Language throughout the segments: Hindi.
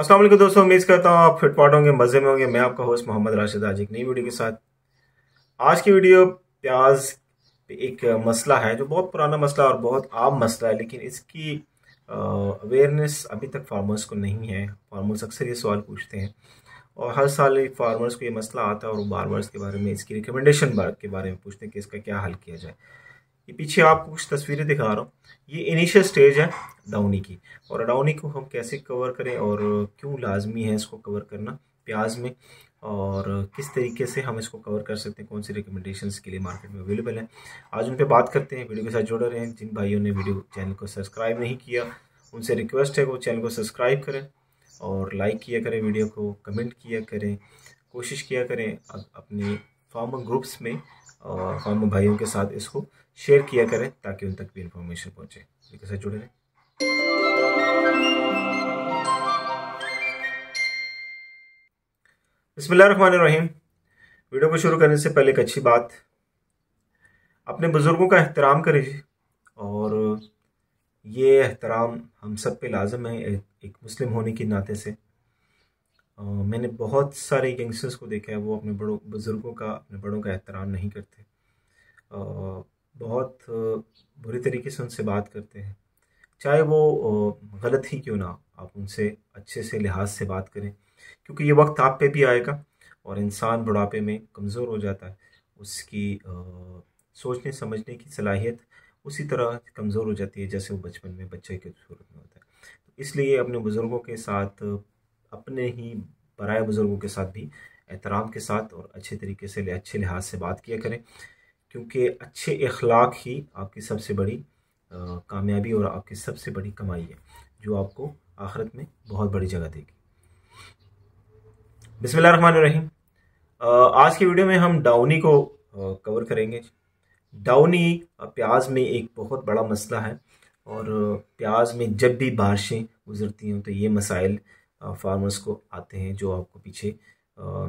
असल दोस्तों उम्मीद करता हूँ आप फिटपाट होंगे मज़े में होंगे मैं आपका होस्ट मोहम्मद राशिद आज एक नई वीडियो के साथ आज की वीडियो प्याज एक मसला है जो बहुत पुराना मसला और बहुत आम मसला है लेकिन इसकी अवेयरनेस अभी तक फार्मर्स को नहीं है फार्मर्स अक्सर ये सवाल पूछते हैं और हर साल फार्मर्स को ये मसला आता है और बार बार इसके बारे में इसकी रिकमेंडेशन के बारे में पूछते हैं कि इसका क्या हल किया जाए ये पीछे आपको कुछ तस्वीरें दिखा रहा हूँ ये इनिशियल स्टेज है डाउनी की और डाउनी को हम कैसे कवर करें और क्यों लाजमी है इसको कवर करना प्याज में और किस तरीके से हम इसको कवर कर सकते हैं कौन सी रिकमेंडेशंस के लिए मार्केट में अवेलेबल है आज उन पर बात करते हैं वीडियो के साथ जुड़े रहे हैं जिन भाइयों ने वीडियो चैनल को सब्सक्राइब नहीं किया उनसे रिक्वेस्ट है वो चैनल को सब्सक्राइब करें और लाइक किया करें वीडियो को कमेंट किया करें कोशिश किया करें अपने फार्मर ग्रुप्स में और हम भाइयों के साथ इसको शेयर किया करें ताकि उन तक भी इन्फॉर्मेशन पहुँचे इनके साथ जुड़े रहें रहीम वीडियो को शुरू करने से पहले एक अच्छी बात अपने बुज़ुर्गों का एहतराम करें और ये एहतराम हम सब पे लाजम है एक मुस्लिम होने के नाते से मैंने बहुत सारे गैंगस्टर्स को देखा है वो अपने बड़ों बुज़ुर्गों का अपने बड़ों का एहतराम नहीं करते बहुत बुरे तरीके से उनसे बात करते हैं चाहे वो गलत ही क्यों ना आप उनसे अच्छे से लिहाज से बात करें क्योंकि ये वक्त आप पे भी आएगा और इंसान बुढ़ापे में कमज़ोर हो जाता है उसकी सोचने समझने की सलाहियत उसी तरह कमज़ोर हो जाती है जैसे वो बचपन में बच्चे के सूरत में होता है तो इसलिए अपने बुज़ुर्गों के साथ अपने ही बरए बुज़ुर्गों के साथ भी एहतराम के साथ और अच्छे तरीके से अच्छे लिहाज से बात किया करें क्योंकि अच्छे अखलाक ही आपकी सबसे बड़ी कामयाबी और आपकी सबसे बड़ी कमाई है जो आपको आखिरत में बहुत बड़ी जगह देगी बिसमिल्ल रहीम आज की वीडियो में हम डाउनी को कवर करेंगे डाउनी प्याज में एक बहुत बड़ा मसला है और प्याज में जब भी बारिशें गुजरती हैं तो ये मसाइल फार्मर्स को आते हैं जो आपको पीछे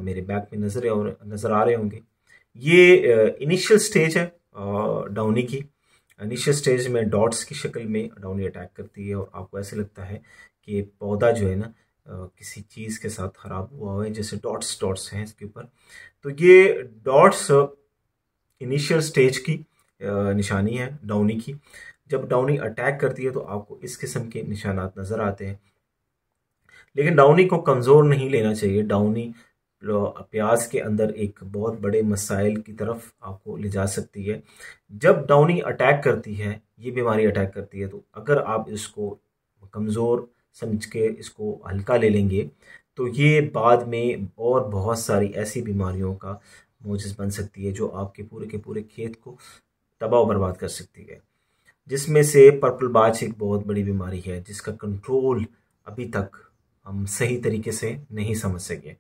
मेरे बैक में नज़र और नज़र आ रहे होंगे ये इनिशियल स्टेज है डाउनी की इनिशियल स्टेज में डॉट्स की शक्ल में डाउनी अटैक करती है और आपको ऐसे लगता है कि पौधा जो है ना किसी चीज़ के साथ ख़राब हुआ है जैसे डॉट्स डॉट्स हैं इसके ऊपर तो ये डॉट्स इनिशियल स्टेज की निशानी है डाउनी की जब डाउनी अटैक करती है तो आपको इस किस्म के निशानात नज़र आते हैं लेकिन डाउनी को कमज़ोर नहीं लेना चाहिए डाउनी प्याज के अंदर एक बहुत बड़े मसाइल की तरफ आपको ले जा सकती है जब डाउनी अटैक करती है ये बीमारी अटैक करती है तो अगर आप इसको कमज़ोर समझ के इसको हल्का ले लेंगे तो ये बाद में और बहुत सारी ऐसी बीमारियों का मोजिस बन सकती है जो आपके पूरे के पूरे खेत को तबाह बर्बाद कर सकती है जिसमें से पर्पल बाज एक बहुत बड़ी बीमारी है जिसका कंट्रोल अभी तक हम सही तरीके से नहीं समझ सके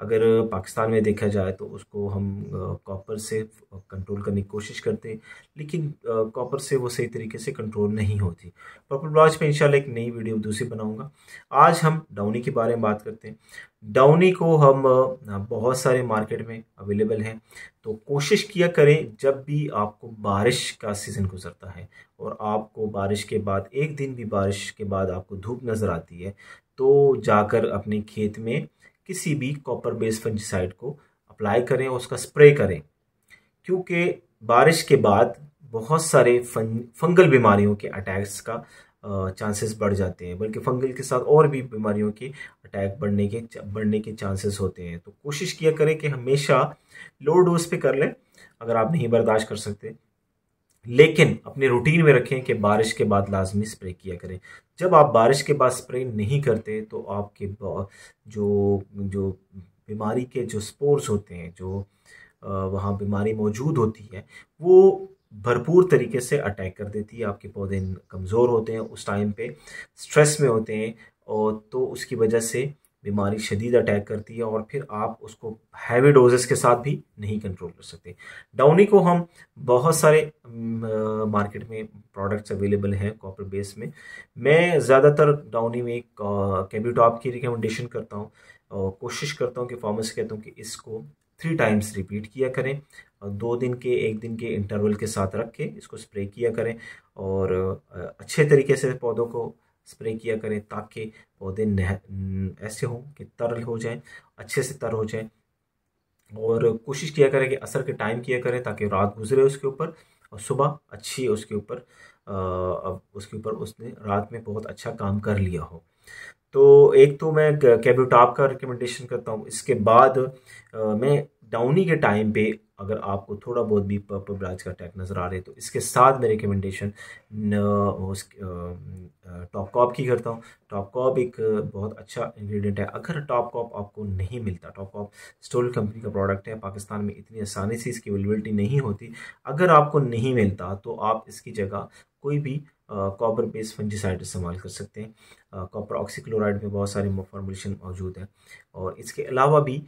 अगर पाकिस्तान में देखा जाए तो उसको हम कॉपर से कंट्रोल करने की कोशिश करते लेकिन कॉपर से वो सही तरीके से कंट्रोल नहीं होती प्रॉपर ब्लॉज पे इंशाल्लाह एक नई वीडियो दूसरी बनाऊंगा आज हम डाउनी के बारे में बात करते हैं डाउनी को हम बहुत सारे मार्केट में अवेलेबल हैं तो कोशिश किया करें जब भी आपको बारिश का सीज़न गुजरता है और आपको बारिश के बाद एक दिन भी बारिश के बाद आपको धूप नज़र आती है तो जाकर अपने खेत में किसी भी कॉपर बेस्ड फंजिसाइड को अप्लाई करें और उसका स्प्रे करें क्योंकि बारिश के बाद बहुत सारे फं फंगल बीमारियों के अटैक्स का चांसेस बढ़ जाते हैं बल्कि फंगल के साथ और भी बीमारियों के अटैक बढ़ने के बढ़ने के चांसेस होते हैं तो कोशिश किया करें कि हमेशा लो डोज पे कर लें अगर आप नहीं बर्दाश्त कर सकते लेकिन अपने रूटीन में रखें कि बारिश के बाद लाजमी स्प्रे किया करें जब आप बारिश के बाद स्प्रे नहीं करते तो आपके जो जो बीमारी के जो स्पोर्स होते हैं जो वहाँ बीमारी मौजूद होती है वो भरपूर तरीके से अटैक कर देती है आपके पौधे कमज़ोर होते हैं उस टाइम पे स्ट्रेस में होते हैं और तो उसकी वजह से बीमारी शदीद अटैक करती है और फिर आप उसको हैवी डोजेस के साथ भी नहीं कंट्रोल कर सकते डाउनी को हम बहुत सारे मार्केट में प्रोडक्ट्स अवेलेबल हैं कॉपर बेस में मैं ज़्यादातर डाउनी में कैबी टॉप की रिकमेंडेशन करता हूँ और कोशिश करता हूँ कि फार्मर्स कहता हूँ कि इसको थ्री टाइम्स रिपीट किया करें और दो दिन के एक दिन के इंटरवल के साथ रख के इसको स्प्रे किया करें और अच्छे तरीके से पौधों को स्प्रे किया करें ताकि पौधे ऐसे हों कि तरल हो जाएं अच्छे से तर हो जाएं और कोशिश किया करें कि असर के टाइम किया करें ताकि रात गुजरे उसके ऊपर और सुबह अच्छी उसके ऊपर उसके ऊपर उसने रात में बहुत अच्छा काम कर लिया हो तो एक तो मैं कैब्यूटाप का रिकमेंडेशन करता हूँ इसके बाद मैं डाउनी के टाइम पे अगर आपको थोड़ा बहुत भी पर्पल ब्रांच का अटैक नज़र आ रहा है तो इसके साथ मैं रिकमेंडेशन टॉप कॉप की करता हूँ टॉप कॉप एक बहुत अच्छा इंग्रेडिएंट है अगर टॉप कॉप आपको नहीं मिलता टॉप कॉप स्टोल कंपनी का प्रोडक्ट है पाकिस्तान में इतनी आसानी से इसकी अवेलेबिलिटी नहीं होती अगर आपको नहीं मिलता तो आप इसकी जगह कोई भी कॉपर बेस्ड फंजीसाइड इस्तेमाल कर सकते हैं कॉपर ऑक्सीक्लोराइड में बहुत सारे फॉर्मुलेशन मौजूद हैं और इसके अलावा भी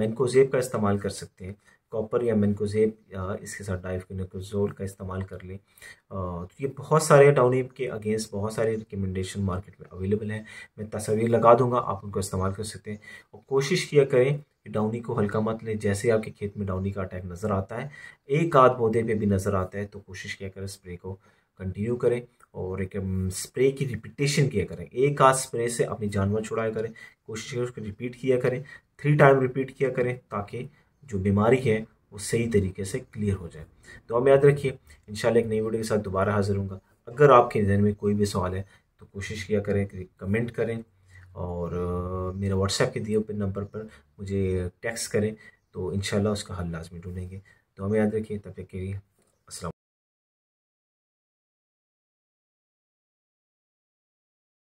मैनकोजेब का इस्तेमाल कर सकते हैं कॉपर या मैनकोजेब इसके साथ डाइफिनकोजोल का इस्तेमाल कर लें तो ये बहुत सारे डाउनी के अगेंस्ट बहुत सारे रिकमेंडेशन मार्केट में अवेलेबल हैं मैं तस्वीर लगा दूंगा आप उनको इस्तेमाल कर सकते हैं और कोशिश किया करें कि डाउनी को हल्का मत लें जैसे आपके खेत में डाउनी का अटैक नज़र आता है एक आध पौधे पर भी नज़र आता है तो कोशिश किया करें स्प्रे को कंटिन्यू करें और एक स्प्रे की रिपीटेशन किया करें एक आध स्प्रे से अपने जानवर छुड़ाया करें कोशिश करें उसको रिपीट किया करें थ्री टाइम रिपीट किया करें ताकि जो बीमारी है वो सही तरीके से क्लियर हो जाए तो हम याद रखिए इन एक नई वीडियो के साथ दोबारा हाजिर हूँगा अगर आपके जहन में कोई भी सवाल है तो कोशिश किया करें कि कमेंट करें और मेरा व्हाट्सएप के दिए हुए नंबर पर मुझे टैक्स करें तो इन उसका हल लाजमी ढूंढेंगे तो हमें याद रखिए तब तक के लिए